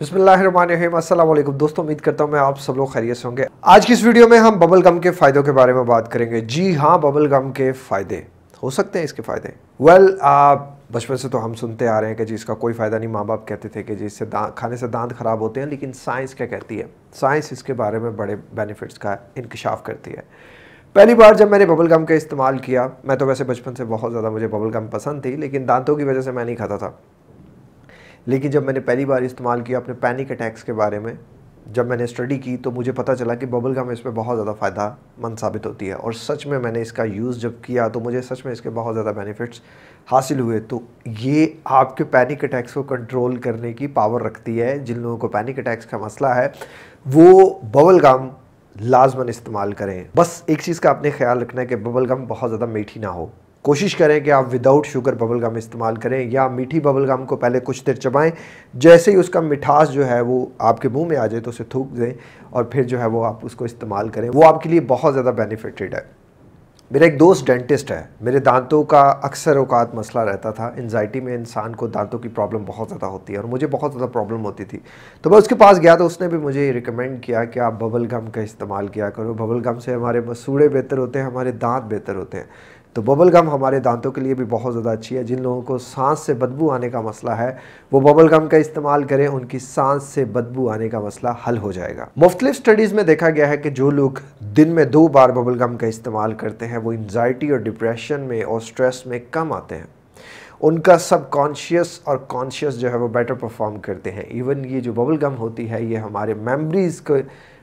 बसमिल दोस्तों उम्मीद करता हूँ मैं आप सब लोग खैरियत से होंगे आज की इस वीडियो में हम बबल गम के फ़ायदों के बारे में बात करेंगे जी हाँ बबल गम के फ़ायदे हो सकते हैं इसके फ़ायदे वेल well, आप बचपन से तो हम सुनते आ रहे हैं कि जी इसका कोई फ़ायदा नहीं माँ बाप कहते थे कि जी इससे खाने से दांत ख़राब होते हैं लेकिन साइंस क्या कहती है साइंस इसके बारे में बड़े बेनिफिट्स का इंकशाफ करती है पहली बार जब मैंने बबल गम का इस्तेमाल किया मैं तो वैसे बचपन से बहुत ज़्यादा मुझे बबल गम पसंद थी लेकिन दांतों की वजह से मैं नहीं खाता था लेकिन जब मैंने पहली बार इस्तेमाल किया अपने पैनिक अटैक्स के बारे में जब मैंने स्टडी की तो मुझे पता चला कि बबल गम इसमें बहुत ज़्यादा फ़ायदा मंद साबित होती है और सच में मैंने इसका यूज़ जब किया तो मुझे सच में इसके बहुत ज़्यादा बेनिफिट्स हासिल हुए तो ये आपके पैनिक अटैक्स को कंट्रोल करने की पावर रखती है जिन लोगों को पैनिक अटैक्स का मसला है वो बबल गम लाजमन इस्तेमाल करें बस एक चीज़ का आपने ख्याल रखना है कि बबल गम बहुत ज़्यादा मीठी ना हो कोशिश करें कि आप विदाउट शुगर बबल गम इस्तेमाल करें या मीठी बबल गम को पहले कुछ देर चबाएं जैसे ही उसका मिठास जो है वो आपके मुंह में आ जाए तो उसे थूक दें और फिर जो है वो आप उसको इस्तेमाल करें वो आपके लिए बहुत ज़्यादा बेनिफिटेड है मेरा एक दोस्त डेंटिस्ट है मेरे दांतों का अक्सर अवकात मसला रहता था एनजाइटी में इंसान को दांतों की प्रॉब्लम बहुत ज़्यादा होती है और मुझे बहुत ज़्यादा प्रॉब्लम होती थी तो मैं उसके पास गया तो उसने भी मुझे रिकमेंड किया कि आप बबल गम का इस्तेमाल किया करो बबल गम से हमारे मसूड़े बेहतर होते हैं हमारे दांत बेहतर होते हैं तो बबल गम हमारे दांतों के लिए भी बहुत ज़्यादा अच्छी है जिन लोगों को सांस से बदबू आने का मसला है वो बबल गम का इस्तेमाल करें उनकी सांस से बदबू आने का मसला हल हो जाएगा मुख्तलिफ स्टडीज़ में देखा गया है कि जो लोग दिन में दो बार बबल गम का इस्तेमाल करते हैं वो इन्ज़ाइटी और डिप्रेशन में और स्ट्रेस में कम आते हैं उनका सब कॉन्शियस और कॉन्शियस जो है वो बेटर परफॉर्म करते हैं इवन ये जो बबल गम होती है ये हमारे मेमरीज़ को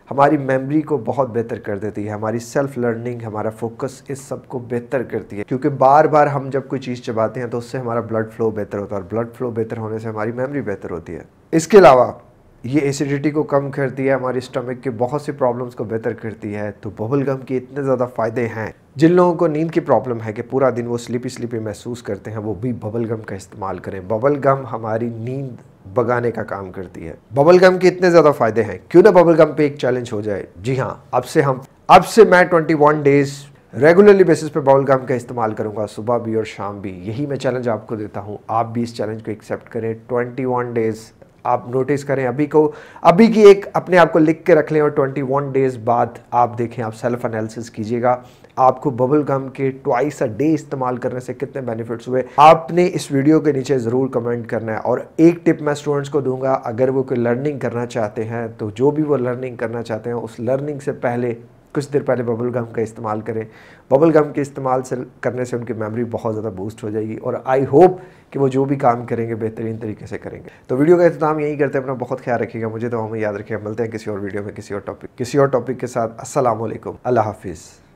हमारी मेमोरी को बहुत बेहतर कर देती है हमारी सेल्फ लर्निंग हमारा फोकस इस सब को बेहतर करती है क्योंकि बार बार हम जब कोई चीज़ चबाते हैं तो उससे हमारा ब्लड फ्लो बेहतर होता है और ब्लड फ्लो बेहतर होने से हमारी मेमोरी बेहतर होती है इसके अलावा ये एसिडिटी को कम करती है हमारे स्टमक के बहुत से प्रॉब्लम्स को बेहतर करती है तो बबल गम के इतने ज़्यादा फ़ायदे हैं जिन लोगों को नींद की प्रॉब्लम है कि पूरा दिन वो स्लीपी स्लीपी महसूस करते हैं वो भी बबल गम का इस्तेमाल करें बबल गम हमारी नींद बगाने का काम करती है बबल गम के इतने ज़्यादा फायदे हैं क्यों ना बबल गम पे एक चैलेंज हो जाए जी हाँ अब से हम अब से मैं twenty one days regularly basis पे बबल गम का इस्तेमाल करूंगा सुबह भी और शाम भी यही मैं चैलेंज आपको देता हूँ आप भी इस चैलेंज को एक्सेप्ट करें ट्वेंटी डेज़ आप नोटिस करें अभी को अभी की एक अपने आप को लिख के रख लें और ट्वेंटी डेज़ बाद आप देखें आप सेल्फ एनालिसिस कीजिएगा आपको बबल गम के ट्वाइस अ डे इस्तेमाल करने से कितने बेनिफिट्स हुए आपने इस वीडियो के नीचे ज़रूर कमेंट करना है और एक टिप मैं स्टूडेंट्स को दूंगा अगर वो कोई लर्निंग करना चाहते हैं तो जो भी वो लर्निंग करना चाहते हैं उस लर्निंग से पहले कुछ देर पहले बबल गम का इस्तेमाल करें बबल गम के इस्तेमाल से करने से उनकी मेमोरी बहुत ज़्यादा बूस्ट हो जाएगी और आई होप कि वो जो भी काम करेंगे बेहतरीन तरीके से करेंगे तो वीडियो का इतना यही करते हैं अपना बहुत ख्याल रखिएगा मुझे तो हमें याद रखिएगा मिलते हैं किसी और वीडियो में किसी और टॉपिक किसी और टॉपिक के साथ असल अल्लाह हाफिज़